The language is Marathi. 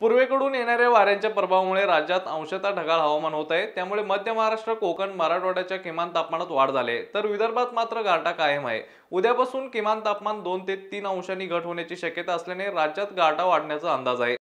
पूर्वेकडून येणाऱ्या वाऱ्यांच्या प्रभावामुळे राज्यात अंशतः ढगाळ हवामान होत आहे त्यामुळे मध्य महाराष्ट्र कोकण मराठवाड्याच्या किमान तापमानात वाढ झाले तर विदर्भात मात्र गाठा कायम आहे उद्यापासून किमान तापमान दोन ते तीन अंशांनी घट होण्याची शक्यता असल्याने राज्यात गाठा वाढण्याचा अंदाज आहे